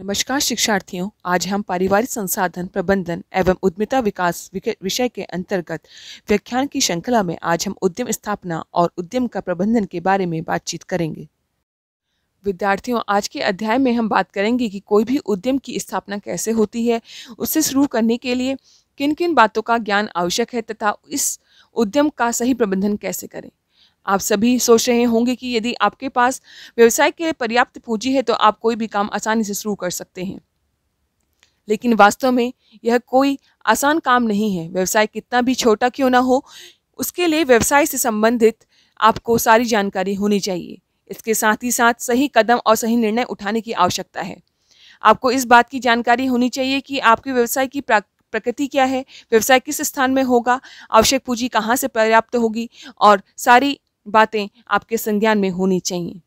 नमस्कार शिक्षार्थियों आज हम पारिवारिक संसाधन प्रबंधन एवं उद्यमिता विकास विषय के अंतर्गत व्याख्यान की श्रृंखला में आज हम उद्यम स्थापना और उद्यम का प्रबंधन के बारे में बातचीत करेंगे विद्यार्थियों आज के अध्याय में हम बात करेंगे कि कोई भी उद्यम की स्थापना कैसे होती है उसे शुरू करने के लिए किन किन बातों का ज्ञान आवश्यक है तथा इस उद्यम का सही प्रबंधन कैसे करें आप सभी सोच रहे होंगे कि यदि आपके पास व्यवसाय के लिए पर्याप्त पूंजी है तो आप कोई भी काम आसानी से शुरू कर सकते हैं लेकिन वास्तव में यह कोई आसान काम नहीं है व्यवसाय कितना भी छोटा क्यों ना हो उसके लिए व्यवसाय से संबंधित आपको सारी जानकारी होनी चाहिए इसके साथ ही साथ सही कदम और सही निर्णय उठाने की आवश्यकता है आपको इस बात की जानकारी होनी चाहिए कि आपके व्यवसाय की प्रकृति क्या है व्यवसाय किस स्थान में होगा आवश्यक पूंजी कहाँ से पर्याप्त होगी और सारी बातें आपके संज्ञान में होनी चाहिए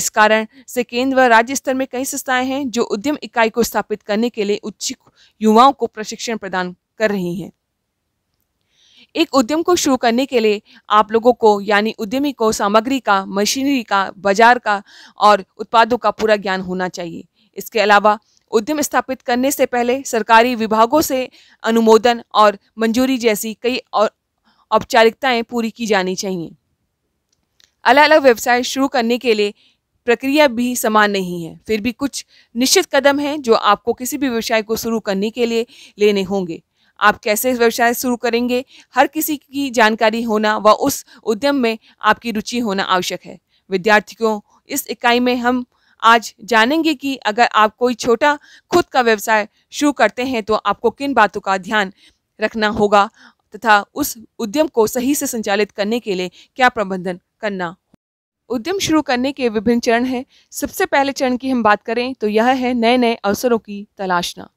इस कारण से केंद्र व राज्य स्तर में कई संस्थाएं हैं जो उद्यम इकाई को स्थापित करने के लिए उच्च युवाओं को प्रशिक्षण प्रदान कर रही हैं एक उद्यम को शुरू करने के लिए आप लोगों को यानी उद्यमी को सामग्री का मशीनरी का बाजार का और उत्पादों का पूरा ज्ञान होना चाहिए इसके अलावा उद्यम स्थापित करने से पहले सरकारी विभागों से अनुमोदन और मंजूरी जैसी कई और औपचारिकताएं पूरी की जानी चाहिए अलग अलग व्यवसाय शुरू करने के लिए प्रक्रिया भी समान नहीं है फिर भी कुछ निश्चित कदम हैं जो आपको किसी भी व्यवसाय को शुरू करने के लिए लेने होंगे आप कैसे व्यवसाय शुरू करेंगे हर किसी की जानकारी होना व उस उद्यम में आपकी रुचि होना आवश्यक है विद्यार्थियों इस इकाई में हम आज जानेंगे कि अगर आप कोई छोटा खुद का व्यवसाय शुरू करते हैं तो आपको किन बातों का ध्यान रखना होगा तथा उस उद्यम को सही से संचालित करने के लिए क्या प्रबंधन करना उद्यम शुरू करने के विभिन्न चरण हैं सबसे पहले चरण की हम बात करें तो यह है नए नए अवसरों की तलाशना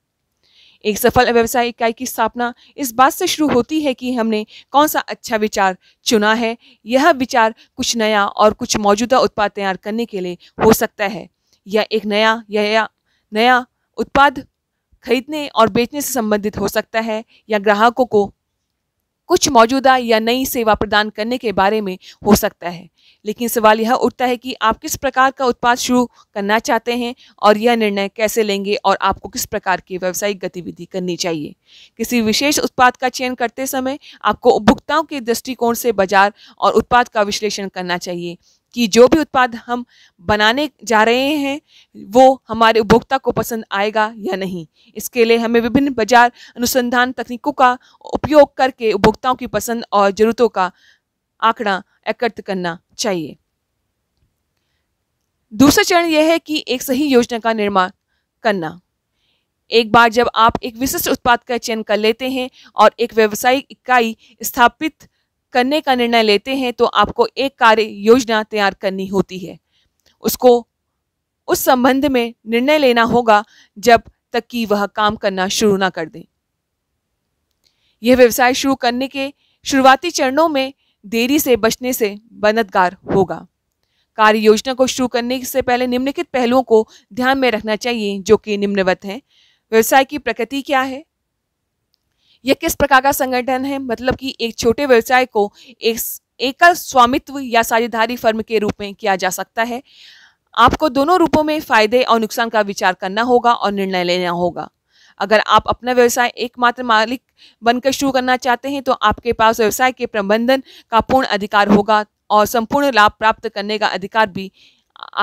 एक सफल व्यवसाय इकाई की स्थापना इस बात से शुरू होती है कि हमने कौन सा अच्छा विचार चुना है यह विचार कुछ नया और कुछ मौजूदा उत्पाद तैयार करने के लिए हो सकता है या एक नया या, या नया उत्पाद खरीदने और बेचने से संबंधित हो सकता है या ग्राहकों को कुछ मौजूदा या नई सेवा प्रदान करने के बारे में हो सकता है लेकिन सवाल यह उठता है कि आप किस प्रकार का उत्पाद शुरू करना चाहते हैं और यह निर्णय कैसे लेंगे और आपको किस प्रकार की व्यावसायिक गतिविधि करनी चाहिए किसी विशेष उत्पाद का चयन करते समय आपको उपभोक्ताओं के दृष्टिकोण से बाजार और उत्पाद का विश्लेषण करना चाहिए कि जो भी उत्पाद हम बनाने जा रहे हैं वो हमारे उपभोक्ता को पसंद आएगा या नहीं इसके लिए हमें विभिन्न बाजार अनुसंधान तकनीकों का उपयोग करके उपभोक्ताओं की पसंद और ज़रूरतों का आंकड़ा एकत्र करना चाहिए दूसरा चरण यह है कि एक सही योजना का निर्माण करना एक बार जब आप एक विशिष्ट उत्पाद का चयन कर लेते हैं और एक व्यवसायिक इकाई स्थापित करने का निर्णय लेते हैं तो आपको एक कार्य योजना तैयार करनी होती है उसको उस संबंध में निर्णय लेना होगा जब तक कि वह काम करना शुरू ना कर दें यह व्यवसाय शुरू करने के शुरुआती चरणों में देरी से बचने से मददगार होगा कार्य योजना को शुरू करने से पहले निम्नलिखित पहलुओं को ध्यान में रखना चाहिए जो कि निम्नवत हैं व्यवसाय की प्रकृति क्या है यह किस प्रकार का संगठन है मतलब कि एक छोटे व्यवसाय को एक एकल स्वामित्व या साझेदारी फर्म के रूप में किया जा सकता है आपको दोनों रूपों में फायदे और नुकसान का विचार करना होगा और निर्णय लेना होगा अगर आप अपना व्यवसाय एकमात्र मालिक बनकर शुरू करना चाहते हैं तो आपके पास व्यवसाय के प्रबंधन का पूर्ण अधिकार होगा और संपूर्ण लाभ प्राप्त करने का अधिकार भी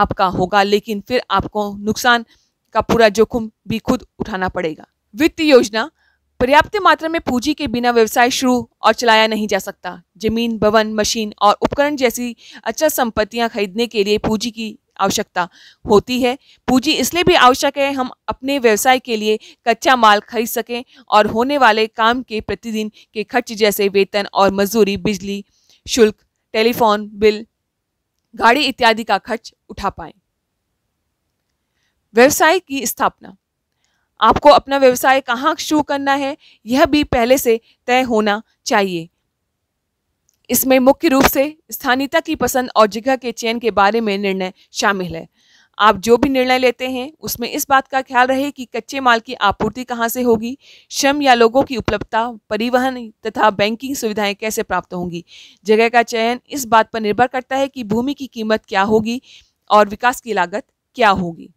आपका होगा लेकिन फिर आपको नुकसान का पूरा जोखिम भी खुद उठाना पड़ेगा वित्तीय योजना पर्याप्त मात्रा में पूंजी के बिना व्यवसाय शुरू और चलाया नहीं जा सकता जमीन भवन मशीन और उपकरण जैसी अचल अच्छा संपत्तियां खरीदने के लिए पूंजी की आवश्यकता होती है पूंजी इसलिए भी आवश्यक है हम अपने व्यवसाय के लिए कच्चा माल खरीद सकें और होने वाले काम के प्रतिदिन के खर्च जैसे वेतन और मजदूरी बिजली शुल्क टेलीफोन बिल गाड़ी इत्यादि का खर्च उठा पाएं व्यवसाय की स्थापना आपको अपना व्यवसाय कहाँ शुरू करना है यह भी पहले से तय होना चाहिए इसमें मुख्य रूप से स्थानीयता की पसंद और जगह के चयन के बारे में निर्णय शामिल है आप जो भी निर्णय लेते हैं उसमें इस बात का ख्याल रहे कि कच्चे माल की आपूर्ति कहाँ से होगी श्रम या लोगों की उपलब्धता परिवहन तथा बैंकिंग सुविधाएं कैसे प्राप्त होंगी जगह का चयन इस बात पर निर्भर करता है कि भूमि की कीमत क्या होगी और विकास की लागत क्या होगी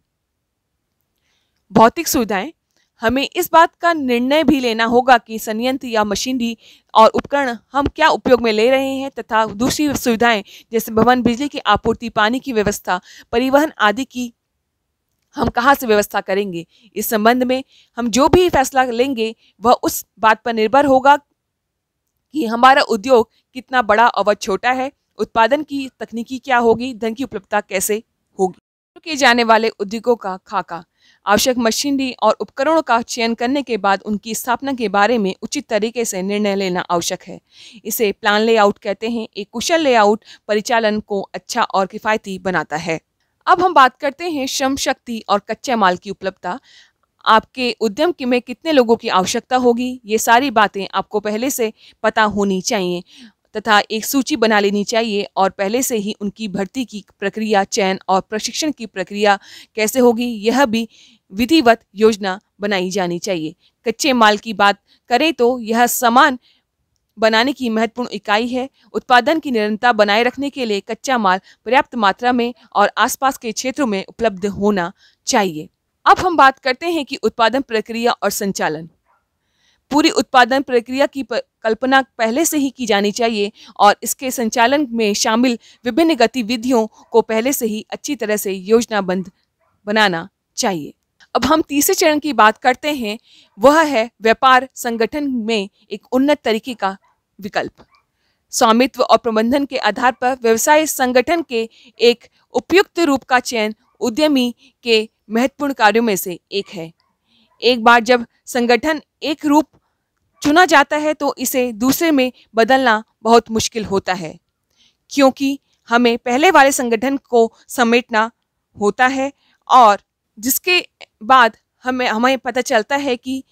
भौतिक सुविधाएं हमें इस बात का निर्णय भी लेना होगा कि संयंत्र या मशीनरी और उपकरण हम क्या उपयोग में ले रहे हैं तथा दूसरी सुविधाएं जैसे भवन बिजली की आपूर्ति पानी की व्यवस्था परिवहन आदि की हम कहाँ से व्यवस्था करेंगे इस संबंध में हम जो भी फैसला लेंगे वह उस बात पर निर्भर होगा कि हमारा उद्योग कितना बड़ा और वह छोटा है उत्पादन की तकनीकी क्या होगी धन की उपलब्धता कैसे होगी किए जाने वाले उद्योगों का खाका आवश्यक मशीनरी और उपकरणों का चयन करने के बाद उनकी स्थापना के बारे में उचित तरीके से निर्णय लेना आवश्यक है इसे प्लान लेआउट कहते हैं एक कुशल लेआउट परिचालन को अच्छा और किफ़ायती बनाता है अब हम बात करते हैं श्रम शक्ति और कच्चे माल की उपलब्धता आपके उद्यम की में कितने लोगों की आवश्यकता होगी ये सारी बातें आपको पहले से पता होनी चाहिए तथा एक सूची बना लेनी चाहिए और पहले से ही उनकी भर्ती की प्रक्रिया चयन और प्रशिक्षण की प्रक्रिया कैसे होगी यह भी विधिवत योजना बनाई जानी चाहिए कच्चे माल की बात करें तो यह सामान बनाने की महत्वपूर्ण इकाई है उत्पादन की निरंतरता बनाए रखने के लिए कच्चा माल पर्याप्त मात्रा में और आसपास के क्षेत्रों में उपलब्ध होना चाहिए अब हम बात करते हैं कि उत्पादन प्रक्रिया और संचालन पूरी उत्पादन प्रक्रिया की कल्पना पहले से ही की जानी चाहिए और इसके संचालन में शामिल विभिन्न गतिविधियों को पहले से ही अच्छी तरह से योजनाबंद बनाना चाहिए अब हम तीसरे चरण की बात करते हैं वह है व्यापार संगठन में एक उन्नत तरीके का विकल्प स्वामित्व और प्रबंधन के आधार पर व्यवसाय संगठन के एक उपयुक्त रूप का चयन उद्यमी के महत्वपूर्ण कार्यों में से एक है एक बार जब संगठन एक रूप चुना जाता है तो इसे दूसरे में बदलना बहुत मुश्किल होता है क्योंकि हमें पहले वाले संगठन को समेटना होता है और जिसके बाद हमें हमें पता चलता है कि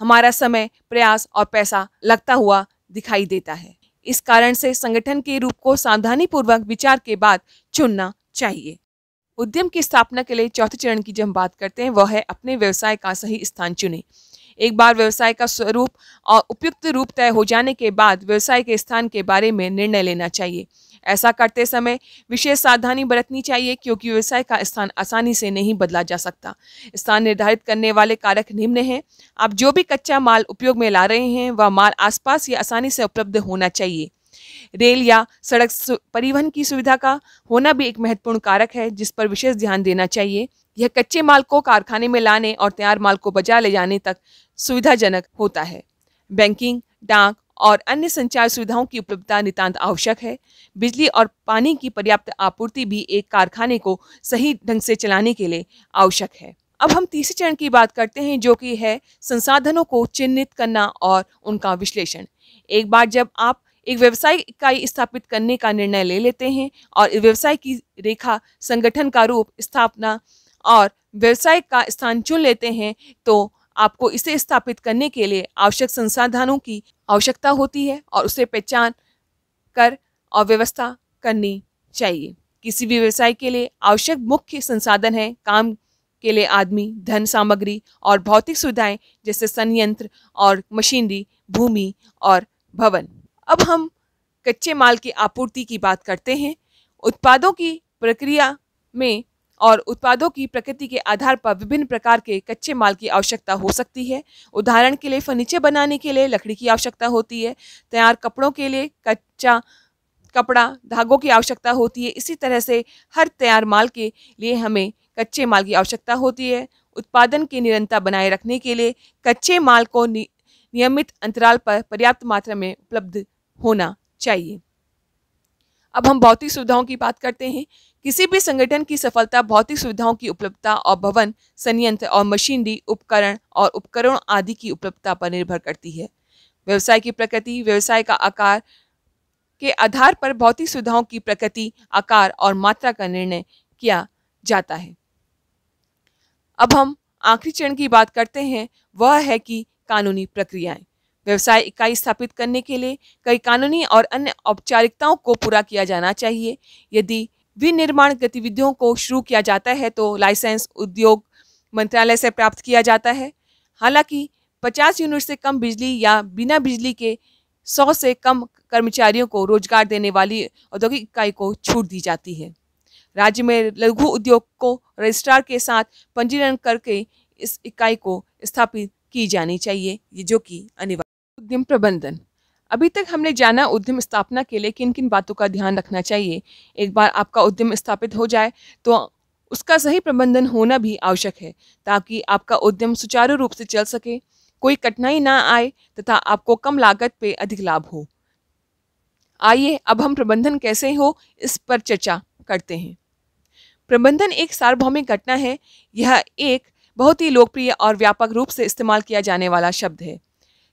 हमारा समय प्रयास और पैसा लगता हुआ दिखाई देता है इस कारण से संगठन के रूप को सावधानीपूर्वक विचार के बाद चुनना चाहिए उद्यम की स्थापना के लिए चौथे चरण की जब हम बात करते हैं वह है अपने व्यवसाय का सही स्थान चुने एक बार व्यवसाय का स्वरूप और उपयुक्त रूप तय हो जाने के बाद व्यवसाय के स्थान के बारे में निर्णय लेना चाहिए ऐसा करते समय विशेष सावधानी बरतनी चाहिए क्योंकि व्यवसाय का स्थान आसानी से नहीं बदला जा सकता स्थान निर्धारित करने वाले कारक निम्न हैं आप जो भी कच्चा माल उपयोग में ला रहे हैं वह माल आसपास या आसानी से उपलब्ध होना चाहिए रेल या सड़क परिवहन की सुविधा का होना भी एक महत्वपूर्ण कारक है जिस पर विशेष ध्यान देना चाहिए यह कच्चे माल को कारखाने में लाने और तैयार माल को बाजार ले जाने तक सुविधाजनक होता है बैंकिंग डाक और अन्य संचार सुविधाओं की उपलब्धता नितांत आवश्यक है बिजली और पानी की पर्याप्त आपूर्ति भी एक कारखाने को सही ढंग से चलाने के लिए आवश्यक है अब हम तीसरे चरण की बात करते हैं जो कि है संसाधनों को चिन्हित करना और उनका विश्लेषण एक बार जब आप एक व्यवसाय इकाई स्थापित करने का निर्णय ले लेते हैं और व्यवसाय की रेखा संगठन का रूप स्थापना और व्यवसाय का स्थान चुन लेते हैं तो आपको इसे स्थापित करने के लिए आवश्यक संसाधनों की आवश्यकता होती है और उसे पहचान कर और व्यवस्था करनी चाहिए किसी भी व्यवसाय के लिए आवश्यक मुख्य संसाधन है काम के लिए आदमी धन सामग्री और भौतिक सुविधाएं जैसे संयंत्र और मशीनरी भूमि और भवन अब हम कच्चे माल की आपूर्ति की बात करते हैं उत्पादों की प्रक्रिया में और उत्पादों की प्रकृति के आधार पर विभिन्न प्रकार के कच्चे माल की आवश्यकता हो सकती है उदाहरण के लिए फर्नीचर बनाने के लिए लकड़ी की आवश्यकता होती है तैयार कपड़ों के लिए कच्चा कपड़ा धागों की आवश्यकता होती है इसी तरह से हर तैयार माल के लिए हमें कच्चे माल की आवश्यकता होती है उत्पादन की निरंतरता बनाए रखने के लिए कच्चे माल को नियमित अंतराल पर पर्याप्त मात्रा में उपलब्ध होना चाहिए अब हम भौतिक सुविधाओं की बात करते हैं किसी भी संगठन की सफलता भौतिक सुविधाओं की उपलब्धता और भवन संयंत्र और मशीनरी उपकरण और उपकरण आदि की उपलब्धता पर निर्भर करती है व्यवसाय की प्रकृति व्यवसाय का आकार के आधार पर भौतिक सुविधाओं की प्रकृति आकार और मात्रा का निर्णय किया जाता है अब हम आखिरी चरण की बात करते हैं वह है कि कानूनी प्रक्रियाएं व्यवसाय इकाई स्थापित करने के लिए कई कानूनी और अन्य औपचारिकताओं को पूरा किया जाना चाहिए यदि विनिर्माण गतिविधियों को शुरू किया जाता है तो लाइसेंस उद्योग मंत्रालय से प्राप्त किया जाता है हालांकि 50 यूनिट से कम बिजली या बिना बिजली के 100 से कम कर्मचारियों को रोजगार देने वाली औद्योगिक इकाई को छूट दी जाती है राज्य में लघु उद्योग को रजिस्ट्रार के साथ पंजीकरण करके इस इकाई को स्थापित की जानी चाहिए ये जो कि अनिवार्य उद्यम प्रबंधन अभी तक हमने जाना उद्यम स्थापना के लिए किन किन बातों का ध्यान रखना चाहिए एक बार आपका उद्यम स्थापित हो जाए तो उसका सही प्रबंधन होना भी आवश्यक है ताकि आपका उद्यम सुचारू रूप से चल सके कोई कठिनाई ना आए तथा आपको कम लागत पे अधिक लाभ हो आइए अब हम प्रबंधन कैसे हो इस पर चर्चा करते हैं प्रबंधन एक सार्वभौमिक घटना है यह एक बहुत ही लोकप्रिय और व्यापक रूप से इस्तेमाल किया जाने वाला शब्द है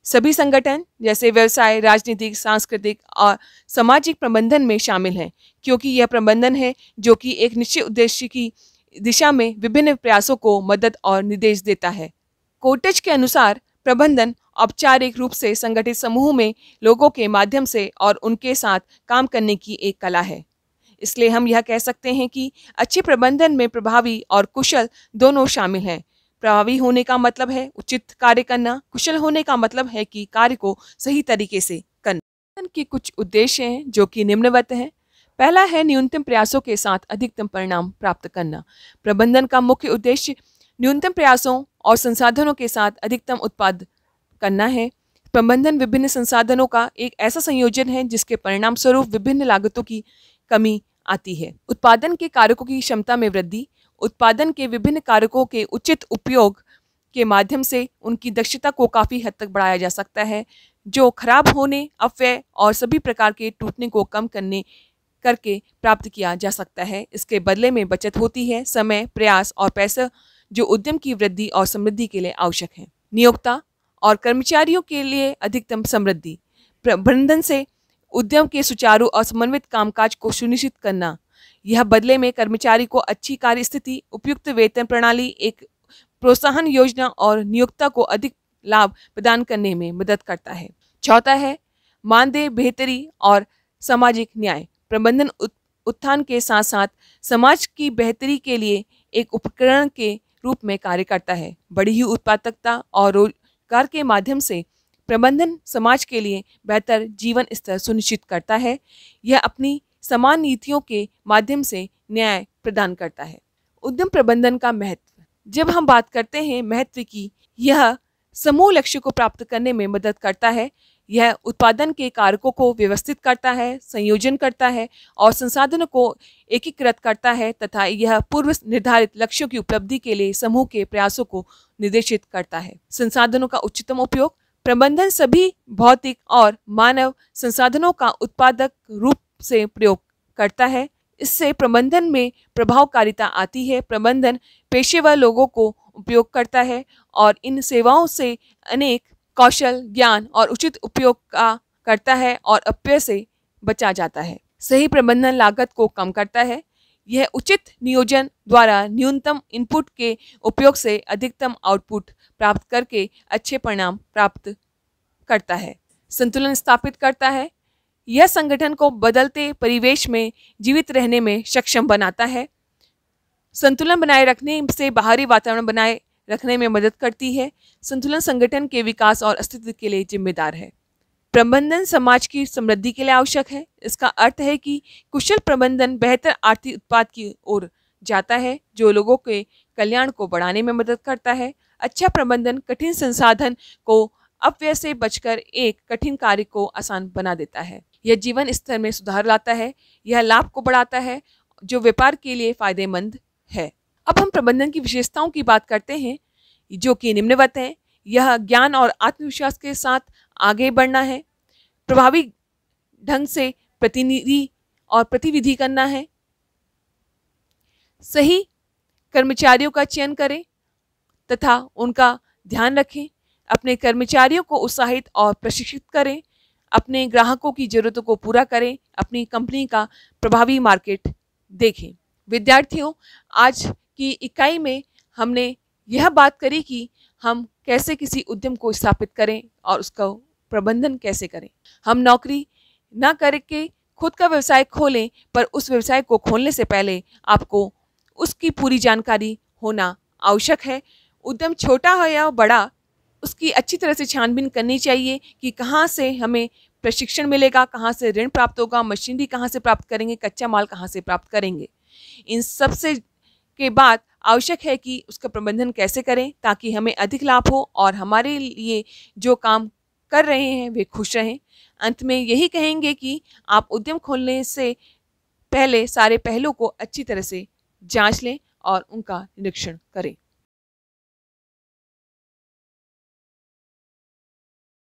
सभी संगठन जैसे व्यवसाय राजनीतिक सांस्कृतिक और सामाजिक प्रबंधन में शामिल हैं क्योंकि यह प्रबंधन है जो कि एक निश्चित उद्देश्य की दिशा में विभिन्न प्रयासों को मदद और निर्देश देता है कोटेज के अनुसार प्रबंधन औपचारिक रूप से संगठित समूह में लोगों के माध्यम से और उनके साथ काम करने की एक कला है इसलिए हम यह कह सकते हैं कि अच्छे प्रबंधन में प्रभावी और कुशल दोनों शामिल हैं प्रभावी होने का मतलब है उचित कार्य करना कुशल होने का मतलब है कि कार्य को सही तरीके से करना के कुछ उद्देश्य हैं जो कि निम्नवत हैं पहला है न्यूनतम प्रयासों के साथ अधिकतम परिणाम प्राप्त करना प्रबंधन का मुख्य उद्देश्य न्यूनतम प्रयासों और संसाधनों के साथ अधिकतम उत्पाद करना है प्रबंधन विभिन्न संसाधनों का एक ऐसा संयोजन है जिसके परिणाम स्वरूप विभिन्न लागतों की कमी आती है उत्पादन के कारकों की क्षमता में वृद्धि उत्पादन के विभिन्न कारकों के उचित उपयोग के माध्यम से उनकी दक्षता को काफ़ी हद तक बढ़ाया जा सकता है जो खराब होने अपव्यय और सभी प्रकार के टूटने को कम करने करके प्राप्त किया जा सकता है इसके बदले में बचत होती है समय प्रयास और पैसा जो उद्यम की वृद्धि और समृद्धि के लिए आवश्यक है नियोक्ता और कर्मचारियों के लिए अधिकतम समृद्धि प्रबंधन से उद्यम के सुचारू और समन्वित कामकाज को सुनिश्चित करना यह बदले में कर्मचारी को अच्छी कार्य स्थिति उपयुक्त वेतन प्रणाली एक प्रोत्साहन योजना और नियोक्ता को अधिक लाभ प्रदान करने में मदद करता है चौथा है मानदेय बेहतरी और सामाजिक न्याय प्रबंधन उत्थान के साथ साथ समाज की बेहतरी के लिए एक उपकरण के रूप में कार्य करता है बड़ी ही उत्पादकता और रोजगार के माध्यम से प्रबंधन समाज के लिए बेहतर जीवन स्तर सुनिश्चित करता है यह अपनी समान नीतियों के माध्यम से न्याय प्रदान करता है उद्यम प्रबंधन का महत्व जब हम बात करते हैं महत्व की यह समूह लक्ष्य को प्राप्त करने में मदद करता है यह उत्पादन के कारकों को व्यवस्थित करता है संयोजन करता है और संसाधनों को एकीकृत करता है तथा यह पूर्व निर्धारित लक्ष्यों की उपलब्धि के लिए समूह के प्रयासों को निर्देशित करता है संसाधनों का उच्चतम उपयोग प्रबंधन सभी भौतिक और मानव संसाधनों का उत्पादक रूप से प्रयोग करता है इससे प्रबंधन में प्रभावकारिता आती है प्रबंधन पेशेवर लोगों को उपयोग करता है और इन सेवाओं से अनेक कौशल ज्ञान और उचित उपयोग का करता है और अपव्यय से बचा जाता है सही प्रबंधन लागत को कम करता है यह उचित नियोजन द्वारा न्यूनतम इनपुट के उपयोग से अधिकतम आउटपुट प्राप्त करके अच्छे परिणाम प्राप्त करता है संतुलन स्थापित करता है यह संगठन को बदलते परिवेश में जीवित रहने में सक्षम बनाता है संतुलन बनाए रखने से बाहरी वातावरण बनाए रखने में मदद करती है संतुलन संगठन के विकास और अस्तित्व के लिए जिम्मेदार है प्रबंधन समाज की समृद्धि के लिए आवश्यक है इसका अर्थ है कि कुशल प्रबंधन बेहतर आर्थिक उत्पाद की ओर जाता है जो लोगों के कल्याण को बढ़ाने में मदद करता है अच्छा प्रबंधन कठिन संसाधन को अपव्य से बचकर एक कठिन कार्य को आसान बना देता है यह जीवन स्तर में सुधार लाता है यह लाभ को बढ़ाता है जो व्यापार के लिए फायदेमंद है अब हम प्रबंधन की विशेषताओं की बात करते हैं जो कि निम्नवत हैं यह ज्ञान और आत्मविश्वास के साथ आगे बढ़ना है प्रभावी ढंग से प्रतिनिधि और प्रतिविधि करना है सही कर्मचारियों का चयन करें तथा उनका ध्यान रखें अपने कर्मचारियों को उत्साहित और प्रशिक्षित करें अपने ग्राहकों की ज़रूरतों को पूरा करें अपनी कंपनी का प्रभावी मार्केट देखें विद्यार्थियों आज की इकाई में हमने यह बात करी कि हम कैसे किसी उद्यम को स्थापित करें और उसका प्रबंधन कैसे करें हम नौकरी न करके खुद का व्यवसाय खोलें पर उस व्यवसाय को खोलने से पहले आपको उसकी पूरी जानकारी होना आवश्यक है उद्यम छोटा हो या बड़ा उसकी अच्छी तरह से छानबीन करनी चाहिए कि कहाँ से हमें प्रशिक्षण मिलेगा कहाँ से ऋण प्राप्त होगा मशीनरी कहाँ से प्राप्त करेंगे कच्चा माल कहाँ से प्राप्त करेंगे इन सब से के बाद आवश्यक है कि उसका प्रबंधन कैसे करें ताकि हमें अधिक लाभ हो और हमारे लिए जो काम कर रहे हैं वे खुश रहें अंत में यही कहेंगे कि आप उद्यम खोलने से पहले सारे पहलुओं को अच्छी तरह से जांच लें और उनका निरीक्षण करें